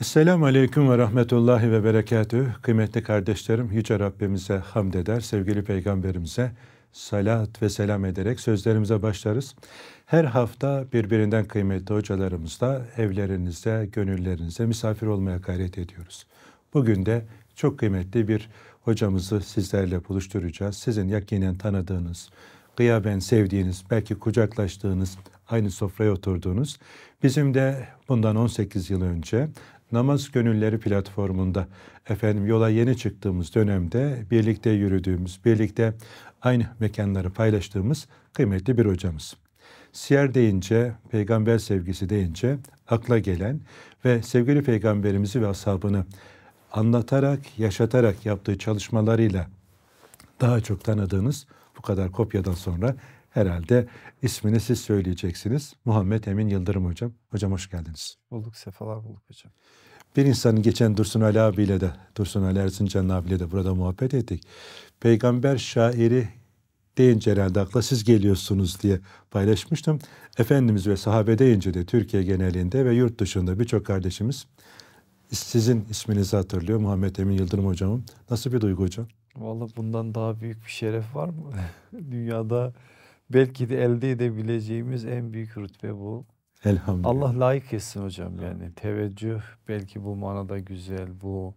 Esselamu Aleyküm ve Rahmetullahi ve Berekatüh. Kıymetli kardeşlerim, Yüce Rabbimize hamd eder, sevgili Peygamberimize salat ve selam ederek sözlerimize başlarız. Her hafta birbirinden kıymetli hocalarımızla evlerinize, gönüllerinize misafir olmaya gayret ediyoruz. Bugün de çok kıymetli bir hocamızı sizlerle buluşturacağız. Sizin yakinen tanıdığınız, gıyaben sevdiğiniz, belki kucaklaştığınız, aynı sofraya oturduğunuz, bizim de bundan 18 yıl önce Namaz Gönülleri platformunda efendim yola yeni çıktığımız dönemde birlikte yürüdüğümüz, birlikte aynı mekanları paylaştığımız kıymetli bir hocamız. Siyer deyince, peygamber sevgisi deyince akla gelen ve sevgili peygamberimizi ve ashabını anlatarak, yaşatarak yaptığı çalışmalarıyla daha çok tanıdığınız bu kadar kopyadan sonra herhalde ismini siz söyleyeceksiniz. Muhammed Emin Yıldırım hocam. Hocam hoş geldiniz. Bulduk sefalar bulduk hocam. Bir insanın geçen Dursun Ali abiyle de Dursun Ali Erzincan'ın abiyle de burada muhabbet ettik. Peygamber şairi deyince herhalde akla siz geliyorsunuz diye paylaşmıştım. Efendimiz ve sahabe deyince de Türkiye genelinde ve yurt dışında birçok kardeşimiz sizin isminizi hatırlıyor Muhammed Emin Yıldırım hocamın. Nasıl bir duygu hocam? Vallahi bundan daha büyük bir şeref var mı? Dünyada belki de elde edebileceğimiz en büyük rütbe bu. Elhamdülillah. Allah layık etsin hocam yani teveccüh belki bu manada güzel bu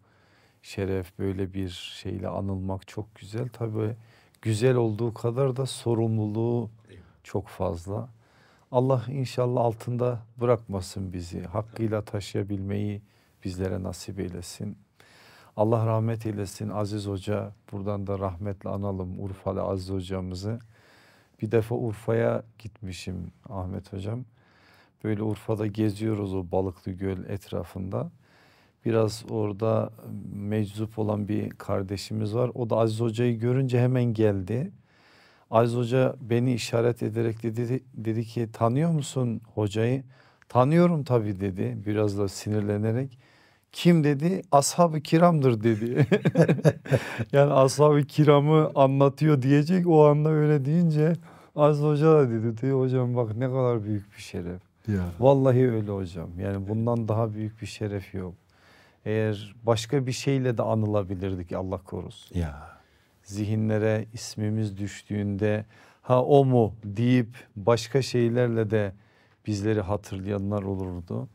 şeref böyle bir şeyle anılmak çok güzel. Tabii güzel olduğu kadar da sorumluluğu çok fazla. Allah inşallah altında bırakmasın bizi. Hakkıyla taşıyabilmeyi bizlere nasip eylesin. Allah rahmet eylesin Aziz Hoca. Buradan da rahmetle analım Urfalı Aziz Hocamızı. Bir defa Urfa'ya gitmişim Ahmet hocam. Böyle Urfa'da geziyoruz o Balıklı Göl etrafında. Biraz orada meczup olan bir kardeşimiz var. O da Aziz Hoca'yı görünce hemen geldi. Aziz Hoca beni işaret ederek dedi, dedi ki tanıyor musun hocayı? Tanıyorum tabii dedi biraz da sinirlenerek. Kim dedi? Ashab-ı kiramdır dedi. yani ashab-ı kiramı anlatıyor diyecek o anda öyle deyince Aziz Hoca da dedi. Diyor, hocam bak ne kadar büyük bir şeref. Ya. Vallahi öyle hocam. Yani bundan daha büyük bir şeref yok. Eğer başka bir şeyle de anılabilirdik Allah korusun. Ya. Zihinlere ismimiz düştüğünde ha o mu deyip başka şeylerle de bizleri hatırlayanlar olurdu.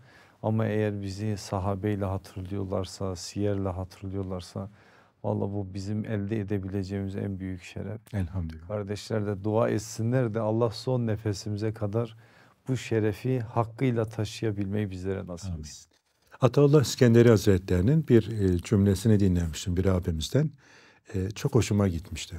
Ama eğer bizi sahabeyle hatırlıyorlarsa, siyerle hatırlıyorlarsa valla bu bizim elde edebileceğimiz en büyük şeref. Elhamdülillah. Kardeşler de dua etsinler de Allah son nefesimize kadar bu şerefi hakkıyla taşıyabilmeyi bizlere nasip etsin. Ataullah İskenderi Hazretlerinin bir e, cümlesini dinlemiştim bir abimizden. E, çok hoşuma gitmişti.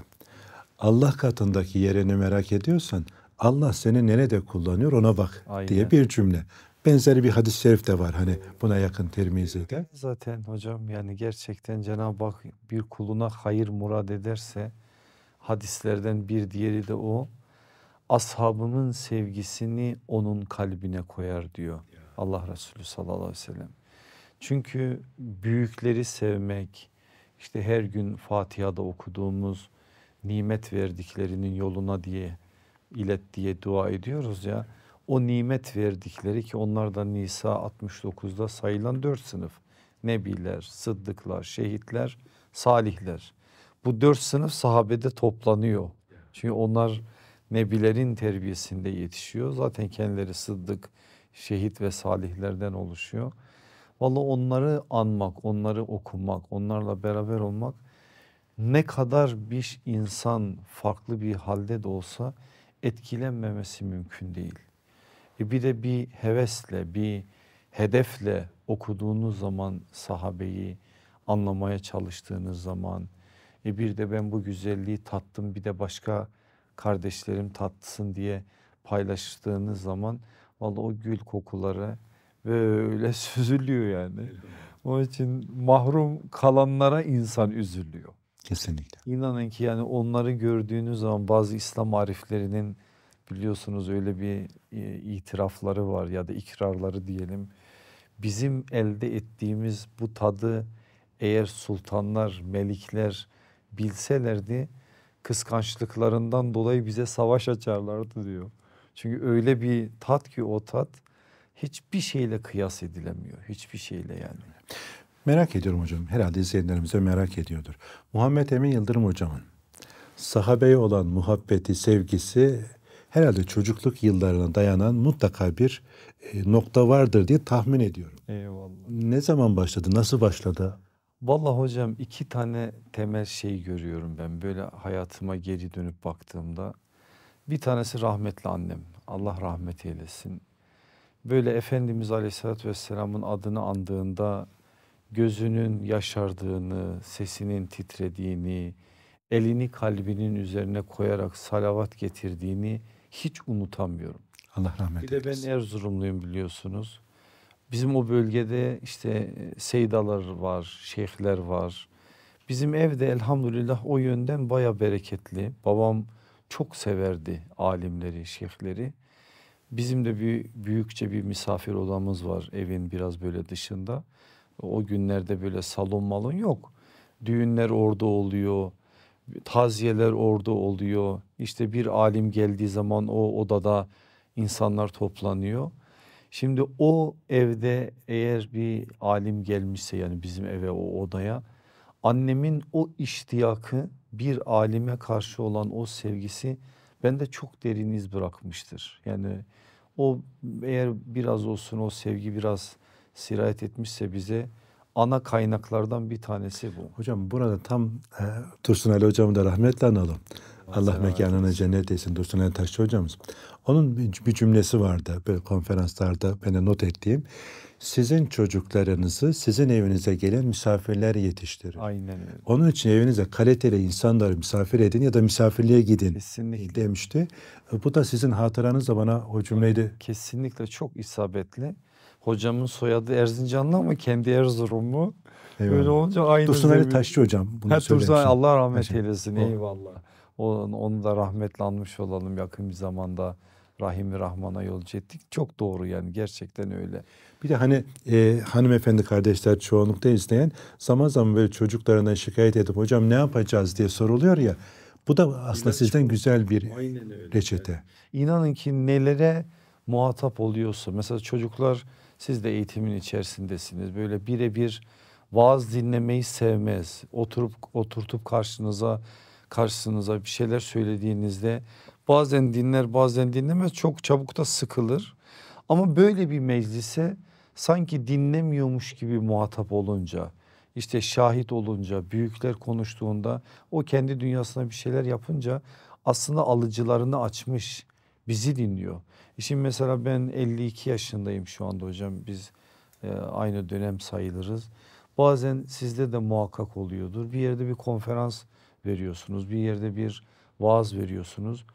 Allah katındaki yerini merak ediyorsan Allah seni nerede kullanıyor ona bak Aynen. diye bir cümle benzeri bir hadis-i şerif de var hani buna yakın de Zaten hocam yani gerçekten Cenab-ı Hak bir kuluna hayır murad ederse hadislerden bir diğeri de o. Ashabımın sevgisini onun kalbine koyar diyor Allah Resulü sallallahu aleyhi ve sellem. Çünkü büyükleri sevmek işte her gün Fatiha'da okuduğumuz nimet verdiklerinin yoluna diye ilet diye dua ediyoruz ya o nimet verdikleri ki onlar da Nisa 69'da sayılan dört sınıf. Nebiler, sıddıklar, şehitler, salihler. Bu dört sınıf sahabede toplanıyor. Çünkü onlar nebilerin terbiyesinde yetişiyor. Zaten kendileri sıddık, şehit ve salihlerden oluşuyor. Vallahi onları anmak, onları okumak, onlarla beraber olmak ne kadar bir insan farklı bir halde de olsa etkilenmemesi mümkün değil. E bir de bir hevesle, bir hedefle okuduğunuz zaman sahabeyi anlamaya çalıştığınız zaman e bir de ben bu güzelliği tattım bir de başka kardeşlerim tatsın diye paylaştığınız zaman vallahi o gül kokuları öyle süzülüyor yani. Onun için mahrum kalanlara insan üzülüyor. Kesinlikle. İnanın ki yani onları gördüğünüz zaman bazı İslam ariflerinin biliyorsunuz öyle bir e, itirafları var ya da ikrarları diyelim. Bizim elde ettiğimiz bu tadı eğer sultanlar, melikler bilselerdi kıskançlıklarından dolayı bize savaş açarlardı diyor. Çünkü öyle bir tat ki o tat hiçbir şeyle kıyas edilemiyor. Hiçbir şeyle yani. Merak ediyorum hocam. Herhalde izleyenlerimize merak ediyordur. Muhammed Emin Yıldırım hocamın sahabeye olan muhabbeti, sevgisi herhalde çocukluk yıllarına dayanan mutlaka bir e, nokta vardır diye tahmin ediyorum. Eyvallah. Ne zaman başladı? Nasıl başladı? Vallahi hocam iki tane temel şey görüyorum ben böyle hayatıma geri dönüp baktığımda. Bir tanesi rahmetli annem. Allah rahmet eylesin. Böyle Efendimiz Aleyhisselatü Vesselam'ın adını andığında gözünün yaşardığını, sesinin titrediğini, elini kalbinin üzerine koyarak salavat getirdiğini hiç unutamıyorum. Allah rahmet eylesin. Bir de ben Erzurumluyum biliyorsunuz. Bizim o bölgede işte seydalar var, şeyhler var. Bizim evde elhamdülillah o yönden baya bereketli. Babam çok severdi alimleri, şeyhleri. Bizim de bir büyükçe bir misafir odamız var evin biraz böyle dışında. O günlerde böyle salon malın yok. Düğünler orada oluyor, taziyeler orada oluyor. İşte bir alim geldiği zaman o odada insanlar toplanıyor. Şimdi o evde eğer bir alim gelmişse yani bizim eve o odaya annemin o iştiyakı bir alime karşı olan o sevgisi bende çok derin iz bırakmıştır. Yani o eğer biraz olsun o sevgi biraz sirayet etmişse bize ana kaynaklardan bir tanesi bu. Hocam burada tam e, Tursun Ali hocamı da rahmetle analım. Allah mekanına cennet etsin Dursun taşçı hocamız. Onun bir cümlesi vardı böyle konferanslarda ben not ettiğim. Sizin çocuklarınızı sizin evinize gelen misafirler yetiştirin. Aynen öyle. Onun için evinize kaliteli insanları misafir edin ya da misafirliğe gidin Kesinlikle. demişti. Bu da sizin hatıranız da bana o cümleydi. Kesinlikle çok isabetli. Hocamın soyadı Erzincanlı ama kendi Erzurumlu. Eyvallah. Öyle olunca aynı Dursun Ali Taşçı hocam bunu ha, Allah rahmet eylesin. Eyvallah. Onu, da rahmetle anmış olalım yakın bir zamanda. Rahim-i Rahman'a yolcu ettik. Çok doğru yani gerçekten öyle. Bir de hani e, hanımefendi kardeşler çoğunlukta izleyen zaman zaman böyle çocuklarından şikayet edip hocam ne yapacağız diye soruluyor ya. Bu da aslında İlaç sizden güzel bir reçete. Yani. İnanın ki nelere muhatap oluyorsun mesela çocuklar siz de eğitimin içerisindesiniz. Böyle birebir vaaz dinlemeyi sevmez. Oturup oturtup karşınıza karşısınıza bir şeyler söylediğinizde bazen dinler bazen dinlemez çok çabuk da sıkılır. Ama böyle bir meclise sanki dinlemiyormuş gibi muhatap olunca işte şahit olunca büyükler konuştuğunda o kendi dünyasına bir şeyler yapınca aslında alıcılarını açmış bizi dinliyor. E şimdi mesela ben 52 yaşındayım şu anda hocam biz e, aynı dönem sayılırız. Bazen sizde de muhakkak oluyordur bir yerde bir konferans veriyorsunuz. Bir yerde bir vaaz veriyorsunuz.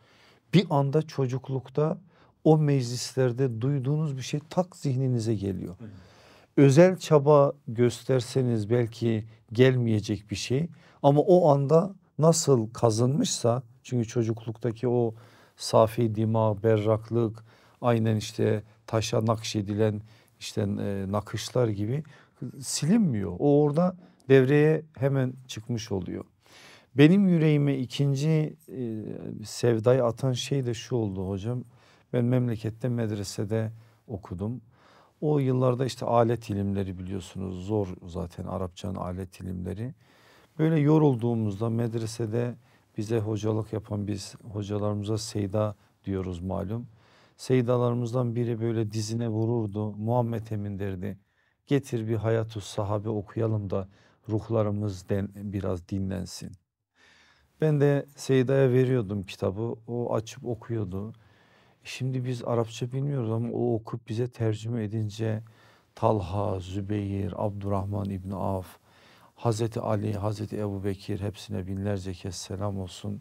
Bir anda çocuklukta o meclislerde duyduğunuz bir şey tak zihninize geliyor. Özel çaba gösterseniz belki gelmeyecek bir şey ama o anda nasıl kazınmışsa çünkü çocukluktaki o safi dima, berraklık, aynen işte taşa nakşedilen işte e, nakışlar gibi silinmiyor. O orada devreye hemen çıkmış oluyor. Benim yüreğime ikinci e, sevdayı atan şey de şu oldu hocam. Ben memlekette medresede okudum. O yıllarda işte alet ilimleri biliyorsunuz zor zaten Arapçanın alet ilimleri. Böyle yorulduğumuzda medresede bize hocalık yapan biz hocalarımıza Seyda diyoruz malum. Seydalarımızdan biri böyle dizine vururdu. Muhammed Emin derdi. Getir bir hayatü sahabe okuyalım da ruhlarımız den, biraz dinlensin. Ben de Seyda'ya veriyordum kitabı. O açıp okuyordu. Şimdi biz Arapça bilmiyoruz ama o okup bize tercüme edince Talha, Zübeyir, Abdurrahman İbni Af, Hazreti Ali, Hazreti Ebu Bekir hepsine binlerce kez selam olsun.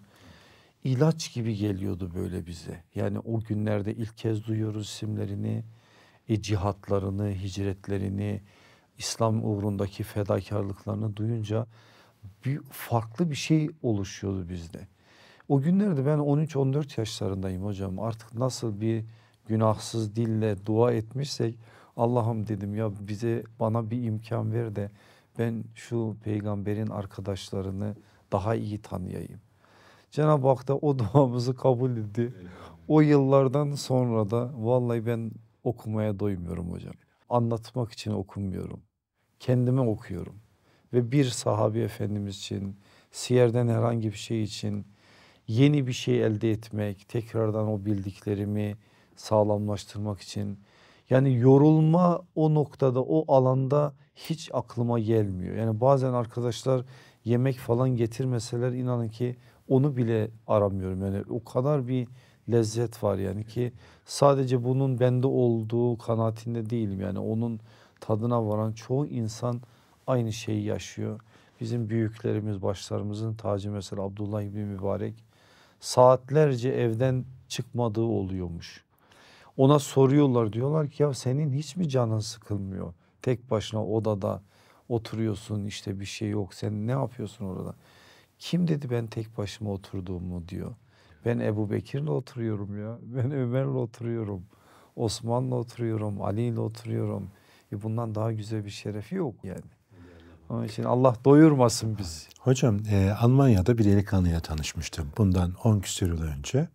İlaç gibi geliyordu böyle bize. Yani o günlerde ilk kez duyuyoruz isimlerini, e, cihatlarını, hicretlerini, İslam uğrundaki fedakarlıklarını duyunca bir farklı bir şey oluşuyordu bizde. O günlerde ben 13-14 yaşlarındayım hocam. Artık nasıl bir günahsız dille dua etmişsek Allah'ım dedim ya bize bana bir imkan ver de ben şu peygamberin arkadaşlarını daha iyi tanıyayım. Cenab-ı Hak da o duamızı kabul etti. O yıllardan sonra da vallahi ben okumaya doymuyorum hocam. Anlatmak için okumuyorum. Kendime okuyorum ve bir sahabi efendimiz için siyerden herhangi bir şey için yeni bir şey elde etmek tekrardan o bildiklerimi sağlamlaştırmak için yani yorulma o noktada o alanda hiç aklıma gelmiyor. Yani bazen arkadaşlar yemek falan getirmeseler inanın ki onu bile aramıyorum. Yani o kadar bir lezzet var yani ki sadece bunun bende olduğu kanaatinde değilim. Yani onun tadına varan çoğu insan aynı şeyi yaşıyor. Bizim büyüklerimiz, başlarımızın tacı mesela Abdullah İbni Mübarek saatlerce evden çıkmadığı oluyormuş. Ona soruyorlar diyorlar ki ya senin hiç mi canın sıkılmıyor? Tek başına odada oturuyorsun işte bir şey yok sen ne yapıyorsun orada? Kim dedi ben tek başıma oturduğumu diyor. Ben Ebu Bekir'le oturuyorum ya. Ben Ömer'le oturuyorum. Osman'la oturuyorum. Ali'yle oturuyorum. E bundan daha güzel bir şerefi yok yani. Onun için Allah doyurmasın bizi. Hocam e, Almanya'da bir delikanlıyla tanışmıştım bundan 10 küsur yıl önce.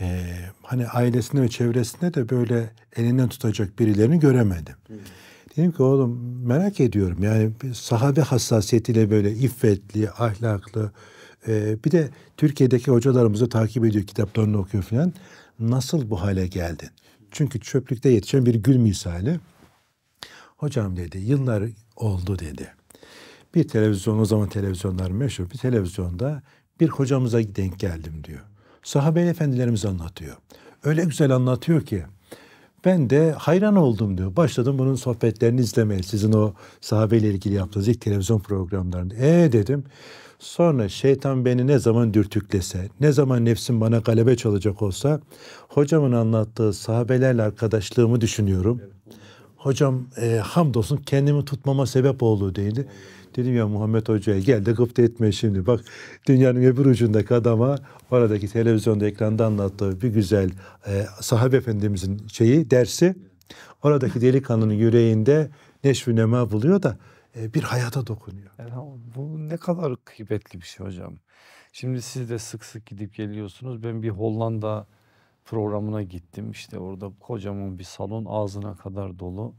E, hani ailesinde ve çevresinde de böyle elinden tutacak birilerini göremedim. Hı. Dedim ki oğlum merak ediyorum yani sahabe hassasiyetiyle böyle iffetli, ahlaklı e, bir de Türkiye'deki hocalarımızı takip ediyor, kitaplarını okuyor falan. Nasıl bu hale geldin? Çünkü çöplükte yetişen bir gül misali. Hocam dedi yıllar oldu dedi. Bir televizyon o zaman televizyonlar meşhur bir televizyonda bir hocamıza denk geldim diyor. Sahabe efendilerimiz anlatıyor. Öyle güzel anlatıyor ki ben de hayran oldum diyor. Başladım bunun sohbetlerini izlemeye. Sizin o sahabeyle ilgili yaptığınız ilk televizyon programlarında. E dedim. Sonra şeytan beni ne zaman dürtüklese, ne zaman nefsim bana galebe çalacak olsa hocamın anlattığı sahabelerle arkadaşlığımı düşünüyorum. Hocam e, hamdolsun kendimi tutmama sebep oldu değildi. Dedim ya Muhammed Hoca'ya gel de gıpta etme şimdi. Bak dünyanın öbür ucundaki adama oradaki televizyonda ekranda anlattığı bir güzel e, sahabe efendimizin şeyi dersi oradaki delikanlının yüreğinde neşvi nema buluyor da e, bir hayata dokunuyor. bu ne kadar kıymetli bir şey hocam. Şimdi siz de sık sık gidip geliyorsunuz. Ben bir Hollanda programına gittim. İşte orada kocaman bir salon ağzına kadar dolu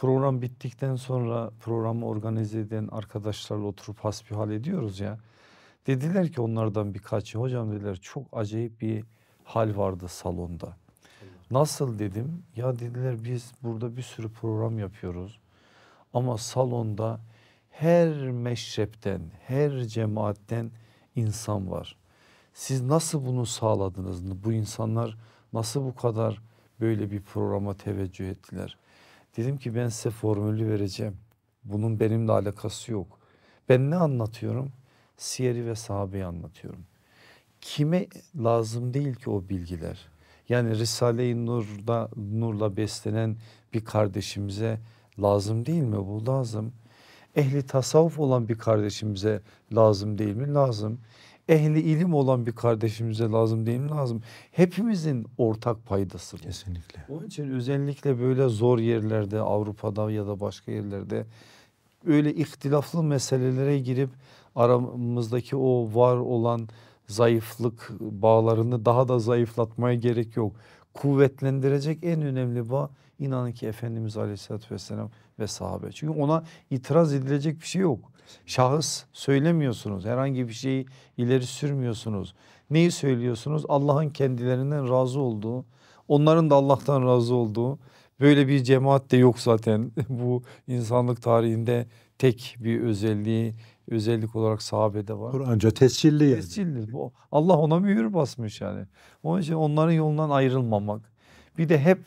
program bittikten sonra programı organize eden arkadaşlarla oturup hasbihal ediyoruz ya. Dediler ki onlardan birkaçı hocam dediler çok acayip bir hal vardı salonda. Nasıl dedim ya dediler biz burada bir sürü program yapıyoruz ama salonda her meşrepten her cemaatten insan var. Siz nasıl bunu sağladınız bu insanlar nasıl bu kadar böyle bir programa teveccüh ettiler? Dedim ki ben size formülü vereceğim. Bunun benimle alakası yok. Ben ne anlatıyorum? Siyeri ve sahabeyi anlatıyorum. Kime lazım değil ki o bilgiler? Yani Risale-i Nur'da, Nur'la beslenen bir kardeşimize lazım değil mi? Bu lazım. Ehli tasavvuf olan bir kardeşimize lazım değil mi? Lazım ehli ilim olan bir kardeşimize lazım değil mi? Lazım. Hepimizin ortak paydası bu. Kesinlikle. Onun için özellikle böyle zor yerlerde Avrupa'da ya da başka yerlerde öyle ihtilaflı meselelere girip aramızdaki o var olan zayıflık bağlarını daha da zayıflatmaya gerek yok. Kuvvetlendirecek en önemli bağ İnanın ki Efendimiz Aleyhisselatü vesselam ve sahabe. Çünkü ona itiraz edilecek bir şey yok. Şahıs söylemiyorsunuz. Herhangi bir şeyi ileri sürmüyorsunuz. Neyi söylüyorsunuz? Allah'ın kendilerinden razı olduğu, onların da Allah'tan razı olduğu. Böyle bir cemaat de yok zaten bu insanlık tarihinde tek bir özelliği özellik olarak sahabede var. Kur'anca tescilli yani. Tescilli. Allah ona mühür basmış yani. Onun için onların yolundan ayrılmamak. Bir de hep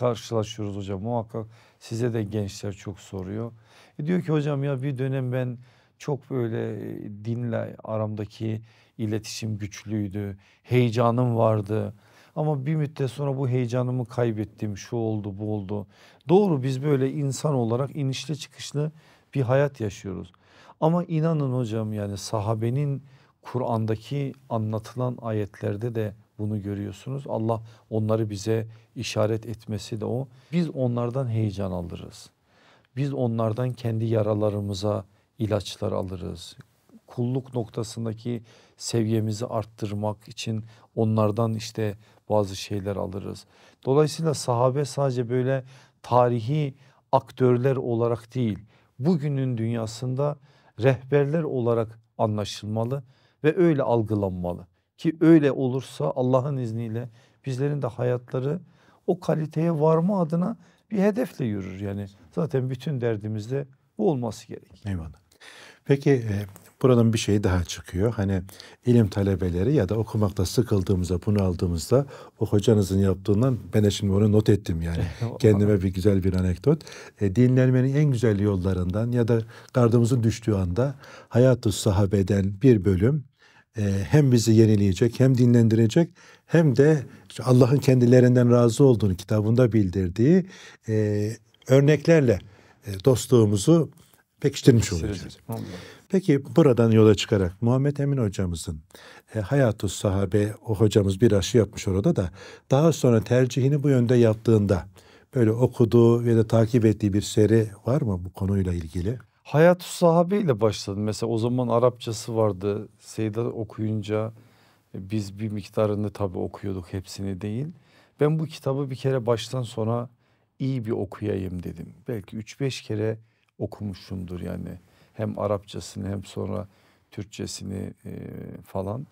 karşılaşıyoruz hocam. Muhakkak size de gençler çok soruyor. E diyor ki hocam ya bir dönem ben çok böyle e, dinle aramdaki iletişim güçlüydü. Heyecanım vardı. Ama bir müddet sonra bu heyecanımı kaybettim. Şu oldu bu oldu. Doğru biz böyle insan olarak inişli çıkışlı bir hayat yaşıyoruz. Ama inanın hocam yani sahabenin Kur'an'daki anlatılan ayetlerde de bunu görüyorsunuz. Allah onları bize işaret etmesi de o. Biz onlardan heyecan alırız. Biz onlardan kendi yaralarımıza ilaçlar alırız. Kulluk noktasındaki seviyemizi arttırmak için onlardan işte bazı şeyler alırız. Dolayısıyla sahabe sadece böyle tarihi aktörler olarak değil bugünün dünyasında rehberler olarak anlaşılmalı ve öyle algılanmalı. Ki öyle olursa Allah'ın izniyle bizlerin de hayatları o kaliteye varma adına bir hedefle yürür. Yani zaten bütün derdimizde bu olması gerek. Eyvallah. Peki e, buradan bir şey daha çıkıyor. Hani ilim talebeleri ya da okumakta sıkıldığımızda, bunu aldığımızda o hocanızın yaptığından ben de şimdi onu not ettim yani. Kendime bir güzel bir anekdot. E, dinlenmenin en güzel yollarından ya da gardımızın düştüğü anda hayatı sahabeden bir bölüm ee, hem bizi yenileyecek hem dinlendirecek hem de Allah'ın kendilerinden razı olduğunu kitabında bildirdiği e, örneklerle e, dostluğumuzu pekiştirmiş olacağız. Peki buradan yola çıkarak Muhammed Emin hocamızın e, Hayatus Sahabe o hocamız bir aşı yapmış orada da daha sonra tercihini bu yönde yaptığında böyle okuduğu ya da takip ettiği bir seri var mı bu konuyla ilgili? Hayat-ı Sahabe ile başladım. Mesela o zaman Arapçası vardı. Seyda okuyunca e, biz bir miktarını tabii okuyorduk hepsini değil. Ben bu kitabı bir kere baştan sona iyi bir okuyayım dedim. Belki 3-5 kere okumuşumdur yani. Hem Arapçasını hem sonra Türkçesini e, falan.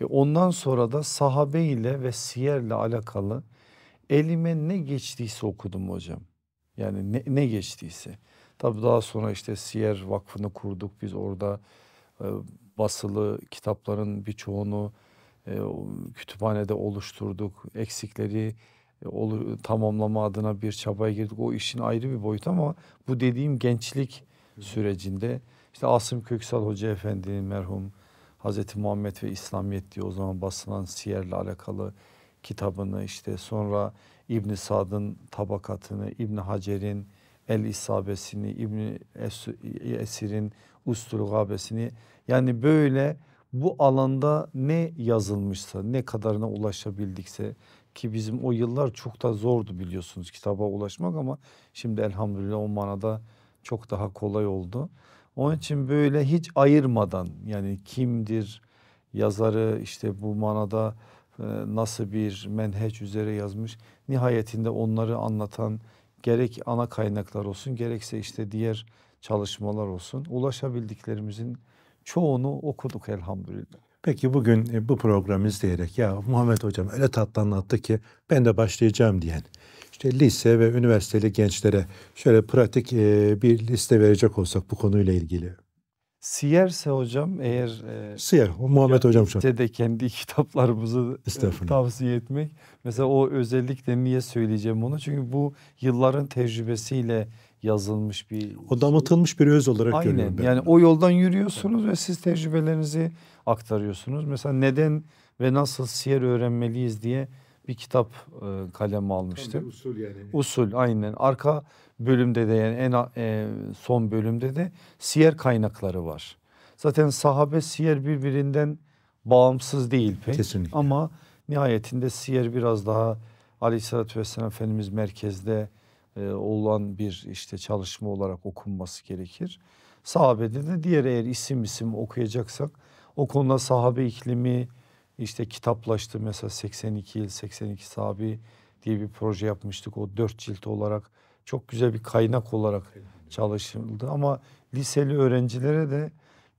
E ondan sonra da sahabe ile ve siyerle alakalı elime ne geçtiyse okudum hocam. Yani ne, ne geçtiyse. Tabii daha sonra işte Siyer Vakfı'nı kurduk. Biz orada e, basılı kitapların birçoğunu e, kütüphanede oluşturduk. Eksikleri e, olu, tamamlama adına bir çabaya girdik. O işin ayrı bir boyutu ama bu dediğim gençlik Hı. sürecinde işte Asım Köksal Hoca Efendi'nin merhum Hazreti Muhammed ve İslamiyet diye o zaman basılan Siyer'le alakalı kitabını işte sonra İbn Sad'ın tabakatını, İbn Hacer'in El İsabesini, İbn Esir'in Ustul Gabesini yani böyle bu alanda ne yazılmışsa ne kadarına ulaşabildikse ki bizim o yıllar çok da zordu biliyorsunuz kitaba ulaşmak ama şimdi elhamdülillah o manada çok daha kolay oldu. Onun için böyle hiç ayırmadan yani kimdir yazarı işte bu manada e, nasıl bir menheç üzere yazmış nihayetinde onları anlatan gerek ana kaynaklar olsun gerekse işte diğer çalışmalar olsun ulaşabildiklerimizin çoğunu okuduk elhamdülillah. Peki bugün e, bu programı izleyerek ya Muhammed Hocam öyle tatlı anlattı ki ben de başlayacağım diyen işte lise ve üniversiteli gençlere şöyle pratik e, bir liste verecek olsak bu konuyla ilgili Siyerse hocam eğer e, Siyer o Muhammed hocam şu. de kendi kitaplarımızı e, tavsiye etmek. Mesela o özellikle niye söyleyeceğim onu? Çünkü bu yılların tecrübesiyle yazılmış bir O damıtılmış bir öz olarak Aynen. görüyorum ben. Yani o yoldan yürüyorsunuz ve siz tecrübelerinizi aktarıyorsunuz. Mesela neden ve nasıl siyer öğrenmeliyiz diye bir kitap e, kaleme almıştım. Tam usul yani. Usul aynen. Arka bölümde de yani en e, son bölümde de siyer kaynakları var. Zaten sahabe siyer birbirinden bağımsız değil pek. Kesinlikle. Ama nihayetinde siyer biraz daha aleyhissalatü vesselam Efendimiz merkezde e, olan bir işte çalışma olarak okunması gerekir. Sahabede de diğer eğer isim isim okuyacaksak o konuda sahabe iklimi işte kitaplaştı mesela 82 yıl 82 sahabi diye bir proje yapmıştık. O dört cilt olarak çok güzel bir kaynak olarak çalışıldı. Ama liseli öğrencilere de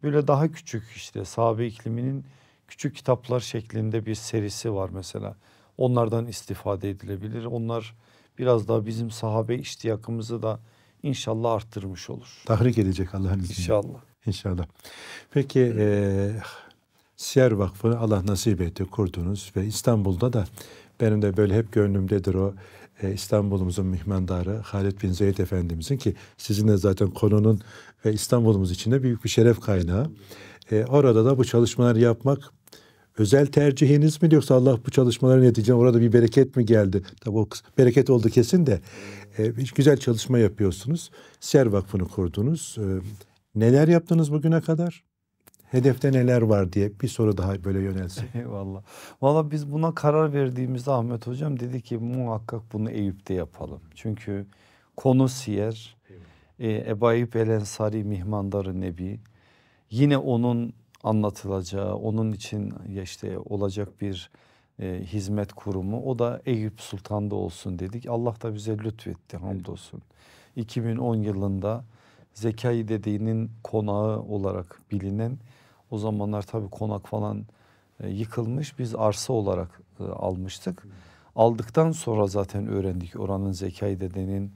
böyle daha küçük işte sahabe ikliminin küçük kitaplar şeklinde bir serisi var mesela. Onlardan istifade edilebilir. Onlar biraz daha bizim sahabe iştiyakımızı da inşallah arttırmış olur. Tahrik edecek Allah'ın izniyle. İnşallah. İnşallah. Peki e, Siyer Vakfı'nı Allah nasip etti kurdunuz ve İstanbul'da da benim de böyle hep gönlümdedir o e, İstanbul'umuzun mihmandarı Halit bin Zeyd Efendimizin ki sizin de zaten konunun ve İstanbul'umuz için de büyük bir şeref kaynağı. E, orada da bu çalışmaları yapmak özel tercihiniz mi yoksa Allah bu çalışmaların neticesinde orada bir bereket mi geldi? Tabii o bereket oldu kesin de e, güzel çalışma yapıyorsunuz. Ser Vakfı'nı kurdunuz. E, neler yaptınız bugüne kadar? hedefte neler var diye bir soru daha böyle yönelsin. Eyvallah. Valla biz buna karar verdiğimizde Ahmet Hocam dedi ki muhakkak bunu Eyüp'te yapalım. Çünkü konu siyer, e, Ebu Eyüp El Ensari Mihmandarı Nebi. Yine onun anlatılacağı, onun için işte olacak bir e, hizmet kurumu. O da Eyüp Sultan'da olsun dedik. Allah da bize lütfetti hamdolsun. Evet. 2010 yılında Zekai Dediğinin konağı olarak bilinen o zamanlar tabii konak falan e, yıkılmış. Biz arsa olarak e, almıştık. Aldıktan sonra zaten öğrendik oranın Zekai dedenin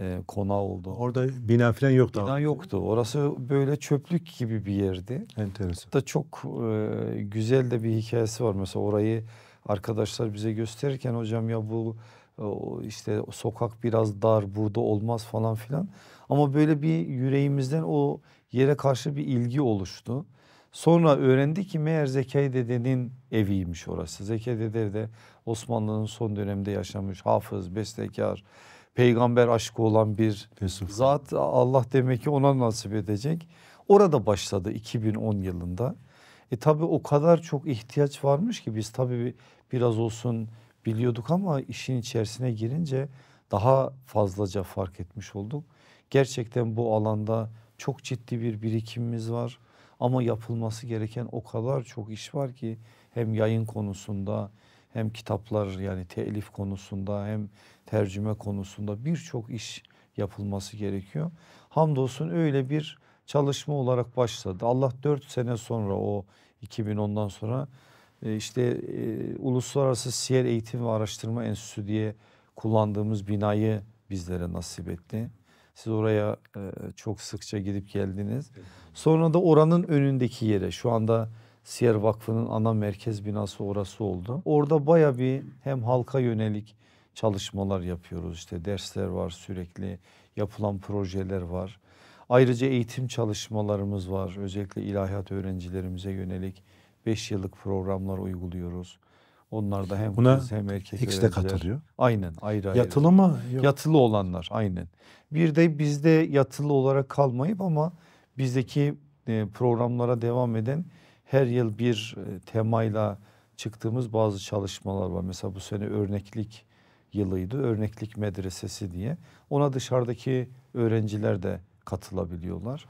e, konağı oldu. Orada bina falan yoktu. Bina yoktu. Orası böyle çöplük gibi bir yerdi. Enteresan. Da çok e, güzel de bir hikayesi var. Mesela orayı arkadaşlar bize gösterirken hocam ya bu e, işte sokak biraz dar burada olmaz falan filan. Ama böyle bir yüreğimizden o yere karşı bir ilgi oluştu. Sonra öğrendi ki meğer Zekai dedenin eviymiş orası. Zekai dede de Osmanlı'nın son döneminde yaşamış hafız, bestekar, peygamber aşkı olan bir Yusuf. zat Allah demek ki ona nasip edecek. Orada başladı 2010 yılında. E tabi o kadar çok ihtiyaç varmış ki biz tabi biraz olsun biliyorduk ama işin içerisine girince daha fazlaca fark etmiş olduk. Gerçekten bu alanda çok ciddi bir birikimimiz var. Ama yapılması gereken o kadar çok iş var ki hem yayın konusunda hem kitaplar yani telif konusunda hem tercüme konusunda birçok iş yapılması gerekiyor. Hamdolsun öyle bir çalışma olarak başladı. Allah dört sene sonra o 2010'dan sonra e, işte e, Uluslararası Siyer Eğitim ve Araştırma Enstitüsü diye kullandığımız binayı bizlere nasip etti. Siz oraya e, çok sıkça gidip geldiniz. Sonra da oranın önündeki yere şu anda Siyer Vakfı'nın ana merkez binası orası oldu. Orada baya bir hem halka yönelik çalışmalar yapıyoruz. İşte dersler var sürekli yapılan projeler var. Ayrıca eğitim çalışmalarımız var. Özellikle ilahiyat öğrencilerimize yönelik 5 yıllık programlar uyguluyoruz. Onlar da hem Buna kız hem erkek X de katılıyor. Aynen ayrı ayrı. Yatılı mı? Yok. Yatılı olanlar aynen. Bir de bizde yatılı olarak kalmayıp ama bizdeki e, programlara devam eden her yıl bir e, temayla çıktığımız bazı çalışmalar var. Mesela bu sene örneklik yılıydı. Örneklik medresesi diye. Ona dışarıdaki öğrenciler de katılabiliyorlar.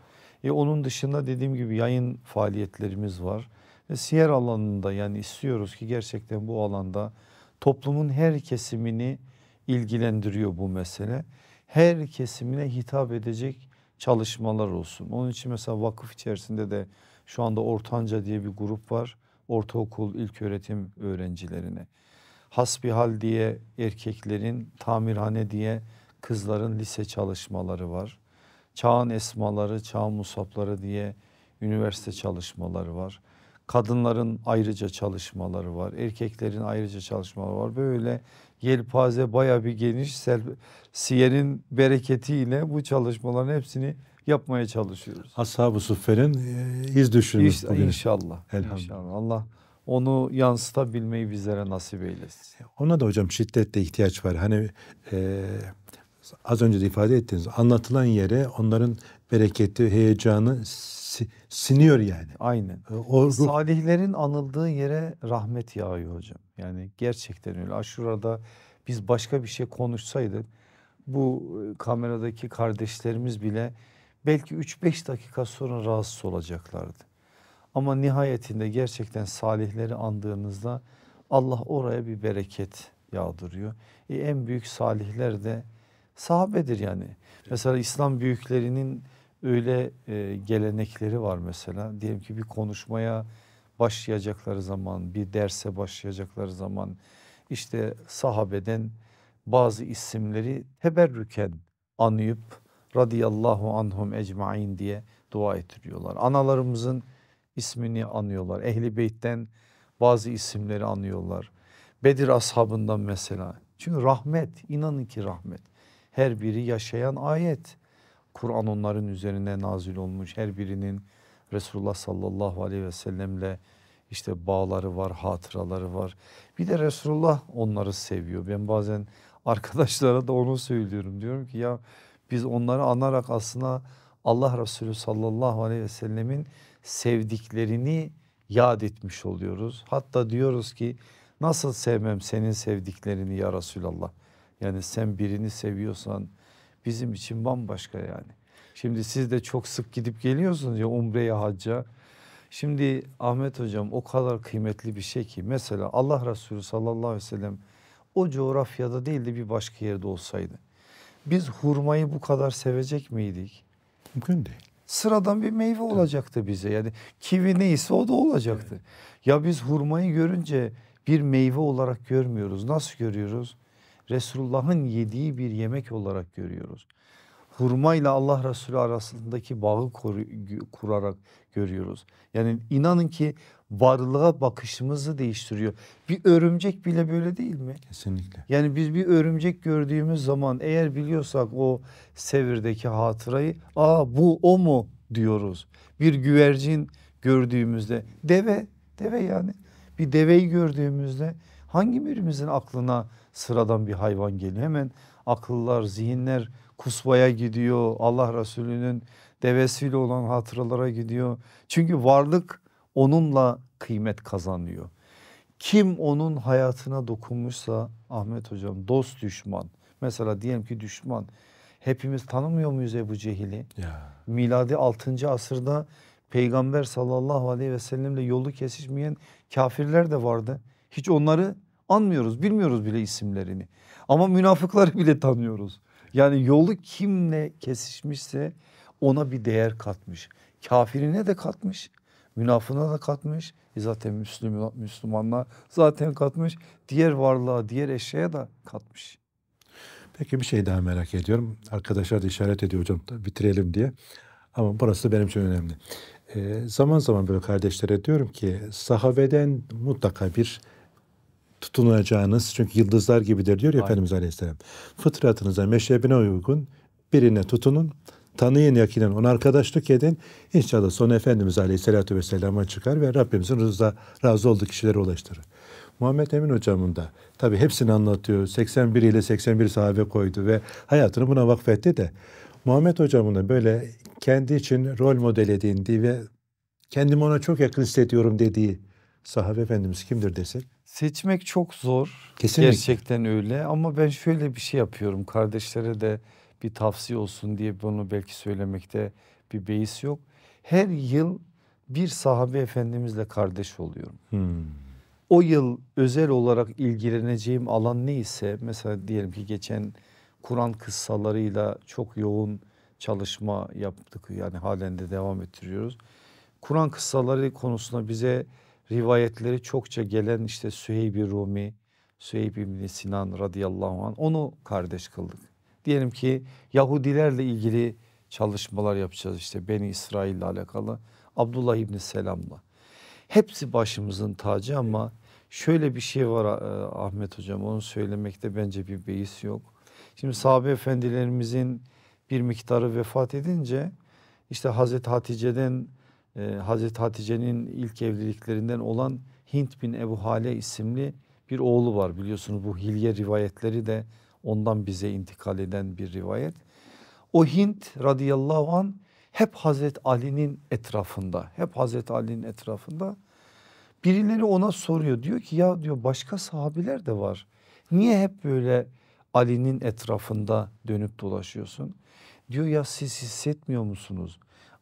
E onun dışında dediğim gibi yayın faaliyetlerimiz var ve siyer alanında yani istiyoruz ki gerçekten bu alanda toplumun her kesimini ilgilendiriyor bu mesele. Her kesimine hitap edecek çalışmalar olsun. Onun için mesela vakıf içerisinde de şu anda Ortanca diye bir grup var. Ortaokul ilköğretim öğrencilerine. Hasbihal diye erkeklerin, tamirhane diye kızların lise çalışmaları var. Çağın esmaları, çağın musapları diye üniversite çalışmaları var. Kadınların ayrıca çalışmaları var. Erkeklerin ayrıca çalışmaları var. Böyle yelpaze baya bir geniş. Siyer'in bereketiyle bu çalışmaların hepsini yapmaya çalışıyoruz. Ashab-ı Suffe'nin e, iz düşürmüş İş, bugün. İnşallah. İnşallah. Allah onu yansıtabilmeyi bizlere nasip eylesin. E, ona da hocam şiddetle ihtiyaç var. Hani e, az önce de ifade ettiğiniz anlatılan yere onların bereketi, heyecanı siniyor yani. Aynen. Ee, o ruh... Salihlerin anıldığı yere rahmet yağıyor hocam. Yani gerçekten öyle. Aşura'da biz başka bir şey konuşsaydık bu e, kameradaki kardeşlerimiz bile belki 3-5 dakika sonra rahatsız olacaklardı. Ama nihayetinde gerçekten salihleri andığınızda Allah oraya bir bereket yağdırıyor. E en büyük salihler de sahabedir yani. Mesela İslam büyüklerinin öyle e, gelenekleri var mesela. Diyelim ki bir konuşmaya başlayacakları zaman, bir derse başlayacakları zaman işte sahabeden bazı isimleri teberrüken anıyıp radıyallahu anhum ecmain diye dua ettiriyorlar. Analarımızın ismini anıyorlar. Ehli beytten bazı isimleri anıyorlar. Bedir ashabından mesela. Çünkü rahmet inanın ki rahmet her biri yaşayan ayet. Kur'an onların üzerine nazil olmuş. Her birinin Resulullah sallallahu aleyhi ve sellemle işte bağları var, hatıraları var. Bir de Resulullah onları seviyor. Ben bazen arkadaşlara da onu söylüyorum. Diyorum ki ya biz onları anarak aslında Allah Resulü sallallahu aleyhi ve sellemin sevdiklerini yad etmiş oluyoruz. Hatta diyoruz ki nasıl sevmem senin sevdiklerini ya Resulallah. Yani sen birini seviyorsan bizim için bambaşka yani. Şimdi siz de çok sık gidip geliyorsunuz ya umreye hacca. Şimdi Ahmet hocam o kadar kıymetli bir şey ki mesela Allah Resulü sallallahu aleyhi ve sellem o coğrafyada değil de bir başka yerde olsaydı. Biz hurmayı bu kadar sevecek miydik? Mümkün değil. Sıradan bir meyve olacaktı bize yani kivi neyse o da olacaktı. Ya biz hurmayı görünce bir meyve olarak görmüyoruz. Nasıl görüyoruz? Resulullah'ın yediği bir yemek olarak görüyoruz. Hurma ile Allah Resulü arasındaki bağı kurarak görüyoruz. Yani inanın ki varlığa bakışımızı değiştiriyor. Bir örümcek bile böyle değil mi? Kesinlikle. Yani biz bir örümcek gördüğümüz zaman eğer biliyorsak o sevirdeki hatırayı aa bu o mu diyoruz. Bir güvercin gördüğümüzde deve deve yani bir deveyi gördüğümüzde hangi birimizin aklına sıradan bir hayvan geliyor. Hemen akıllar, zihinler kusvaya gidiyor. Allah Resulü'nün devesiyle olan hatıralara gidiyor. Çünkü varlık onunla kıymet kazanıyor. Kim onun hayatına dokunmuşsa Ahmet hocam dost düşman. Mesela diyelim ki düşman. Hepimiz tanımıyor muyuz Ebu Cehil'i? Miladi 6. asırda peygamber sallallahu aleyhi ve sellemle yolu kesişmeyen kafirler de vardı. Hiç onları anmıyoruz bilmiyoruz bile isimlerini ama münafıkları bile tanıyoruz. Yani yolu kimle kesişmişse ona bir değer katmış. Kafirine de katmış, münafığına da katmış. E zaten Müslüman, Müslümanla zaten katmış. Diğer varlığa, diğer eşeğe de katmış. Peki bir şey daha merak ediyorum. Arkadaşlar da işaret ediyor hocam bitirelim diye. Ama burası benim için önemli. Ee, zaman zaman böyle kardeşlere diyorum ki sahabeden mutlaka bir tutunacağınız çünkü yıldızlar gibidir diyor ya Efendimiz Aleyhisselam. Fıtratınıza, meşrebine uygun birine tutunun. Tanıyın yakinen, ona arkadaşlık edin. İnşallah sonra Efendimiz Aleyhisselatü Vesselam'a çıkar ve Rabbimizin rızası razı olduğu kişilere ulaştırır. Muhammed Emin hocamın da tabi hepsini anlatıyor. 81 ile 81 sahabe koydu ve hayatını buna vakfetti de. Muhammed hocamın da böyle kendi için rol model edindiği ve kendimi ona çok yakın hissediyorum dediği sahabe efendimiz kimdir desek? Seçmek çok zor. Kesinlikle. Gerçekten öyle ama ben şöyle bir şey yapıyorum. Kardeşlere de bir tavsiye olsun diye bunu belki söylemekte bir beis yok. Her yıl bir sahabe efendimizle kardeş oluyorum. Hmm. O yıl özel olarak ilgileneceğim alan neyse mesela diyelim ki geçen Kur'an kıssalarıyla çok yoğun çalışma yaptık yani halen de devam ettiriyoruz. Kur'an kıssaları konusunda bize rivayetleri çokça gelen işte Süheyb-i Rumi, Süheyb ibn Sinan radıyallahu anh onu kardeş kıldık. Diyelim ki Yahudilerle ilgili çalışmalar yapacağız işte Beni İsrail ile alakalı Abdullah İbni Selam'la. Hepsi başımızın tacı ama şöyle bir şey var e, Ahmet hocam onu söylemekte bence bir beis yok. Şimdi sahabe efendilerimizin bir miktarı vefat edince işte Hazreti Hatice'den e, Hazreti Hatice'nin ilk evliliklerinden olan Hint bin Ebu Hale isimli bir oğlu var biliyorsunuz bu hilye rivayetleri de ondan bize intikal eden bir rivayet. O Hint radıyallahu an hep Hazreti Ali'nin etrafında hep Hazreti Ali'nin etrafında birileri ona soruyor diyor ki ya diyor başka sahabiler de var niye hep böyle Ali'nin etrafında dönüp dolaşıyorsun? Diyor ya siz hissetmiyor musunuz?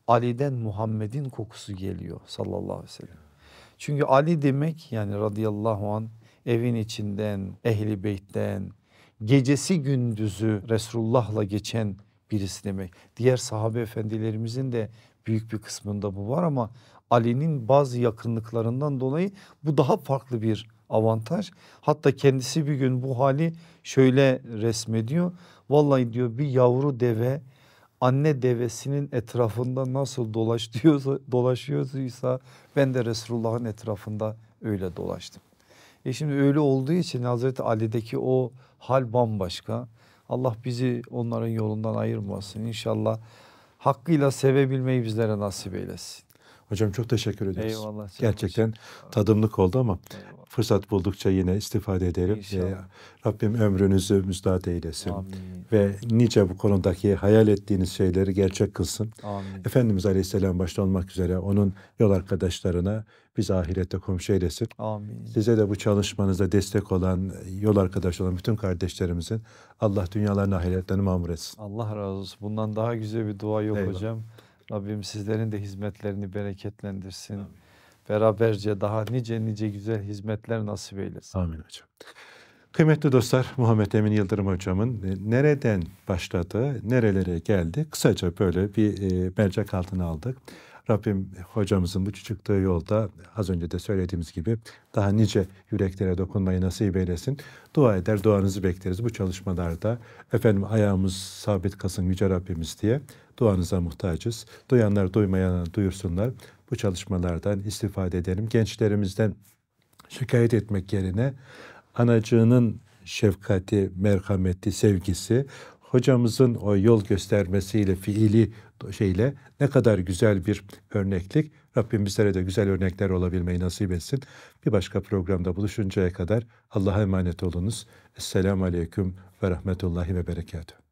Ali'den Muhammed'in kokusu geliyor sallallahu aleyhi ve sellem. Çünkü Ali demek yani radıyallahu an evin içinden, ehli beytten, gecesi gündüzü Resulullah'la geçen birisi demek. Diğer sahabe efendilerimizin de büyük bir kısmında bu var ama Ali'nin bazı yakınlıklarından dolayı bu daha farklı bir avantaj. Hatta kendisi bir gün bu hali şöyle resmediyor. Vallahi diyor bir yavru deve anne devesinin etrafında nasıl dolaşıyorsa, dolaşıyorsa ben de Resulullah'ın etrafında öyle dolaştım. E şimdi öyle olduğu için Hazreti Ali'deki o hal bambaşka. Allah bizi onların yolundan ayırmasın. İnşallah hakkıyla sevebilmeyi bizlere nasip eylesin. Hocam çok teşekkür ederiz. Eyvallah. Gerçekten başım. tadımlık oldu ama Eyvallah. fırsat buldukça yine istifade edelim. Ee, Rabbim ömrünüzü müzdat eylesin. Amin. Ve nice bu konudaki hayal ettiğiniz şeyleri gerçek kılsın. Amin. Efendimiz Aleyhisselam başta olmak üzere onun yol arkadaşlarına biz ahirette komşu eylesin. Amin. Size de bu çalışmanızda destek olan, yol arkadaşı olan bütün kardeşlerimizin Allah dünyalarını ahiretlerini mamur etsin. Allah razı olsun. Bundan daha güzel bir dua yok Eyvallah. hocam. Rabbim sizlerin de hizmetlerini bereketlendirsin. Amin. Beraberce daha nice nice güzel hizmetler nasip eylesin. Amin hocam. Kıymetli dostlar Muhammed Emin Yıldırım hocamın e, nereden başladı, nerelere geldi kısaca böyle bir e, mercek altına aldık. Rabbim hocamızın bu çıktığı yolda az önce de söylediğimiz gibi daha nice yüreklere dokunmayı nasip eylesin. Dua eder, duanızı bekleriz bu çalışmalarda. Efendim ayağımız sabit kalsın Yüce Rabbimiz diye duanıza muhtacız. Duyanlar duymayanlar duyursunlar. Bu çalışmalardan istifade edelim. Gençlerimizden şikayet etmek yerine anacığının şefkati, merhameti, sevgisi, hocamızın o yol göstermesiyle, fiili şeyle ne kadar güzel bir örneklik. Rabbim bizlere de güzel örnekler olabilmeyi nasip etsin. Bir başka programda buluşuncaya kadar Allah'a emanet olunuz. Esselamu Aleyküm ve Rahmetullahi ve Berekatuhu.